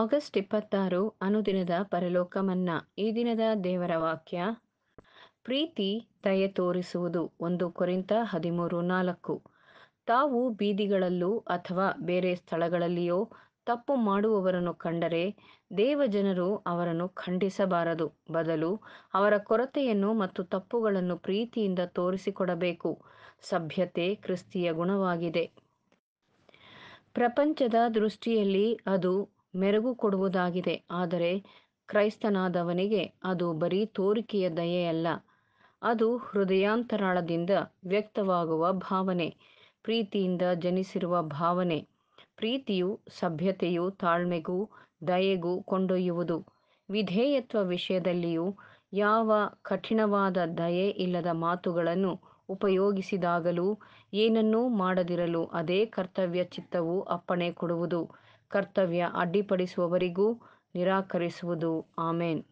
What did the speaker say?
August ಇಪ್ಪತ್ತಾರು ಅನುದಿನದ ಪರಲೋಕ ಮನ್ನಾ ಈ ದಿನದ ದೇವರ ವಾಕ್ಯ ಪ್ರೀತಿ ದಯೆ ತೋರಿಸುವುದು ಒಂದು ಕೊರಿಂತ ಹದಿಮೂರು ನಾಲ್ಕು ತಾವು ಬೀದಿಗಳಲ್ಲೂ ಅಥವಾ ಬೇರೆ ಸ್ಥಳಗಳಲ್ಲಿಯೋ ತಪ್ಪು ಮಾಡುವವರನ್ನು ಕಂಡರೆ ದೇವಜನರು ಅವರನ್ನು ಖಂಡಿಸಬಾರದು ಬದಲು ಅವರ ಕೊರತೆಯನ್ನು ಮತ್ತು ತಪ್ಪುಗಳನ್ನು ಪ್ರೀತಿಯಿಂದ ತೋರಿಸಿಕೊಡಬೇಕು ಸಭ್ಯತೆ ಕ್ರಿಸ್ತಿಯ ಗುಣವಾಗಿದೆ ಪ್ರಪಂಚದ ದೃಷ್ಟಿಯಲ್ಲಿ ಅದು ಮೆರುಗು ಕೊಡುವುದಾಗಿದೆ ಆದರೆ ಕ್ರೈಸ್ತನಾದವನಿಗೆ ಅದು ಬರೀ ತೋರಿಕೆಯ ದಯೆಯಲ್ಲ ಅದು ಹೃದಯಾಂತರಾಳದಿಂದ ವ್ಯಕ್ತವಾಗುವ ಭಾವನೆ ಪ್ರೀತಿಯಿಂದ ಜನಿಸಿರುವ ಭಾವನೆ ಪ್ರೀತಿಯು ಸಭ್ಯತೆಯು ತಾಳ್ಮೆಗೂ ದಯೆಗೂ ಕೊಂಡೊಯ್ಯುವುದು ವಿಧೇಯತ್ವ ವಿಷಯದಲ್ಲಿಯೂ ಯಾವ ಕಠಿಣವಾದ ದಯೆ ಇಲ್ಲದ ಮಾತುಗಳನ್ನು ಉಪಯೋಗಿಸಿದಾಗಲೂ ಏನನ್ನೂ ಮಾಡದಿರಲು ಅದೇ ಕರ್ತವ್ಯ ಚಿತ್ತವು ಅಪ್ಪಣೆ ಕೊಡುವುದು ಕರ್ತವ್ಯ ಅಡ್ಡಿಪಡಿಸುವವರಿಗೂ ನಿರಾಕರಿಸುವುದು ಆಮೇನ್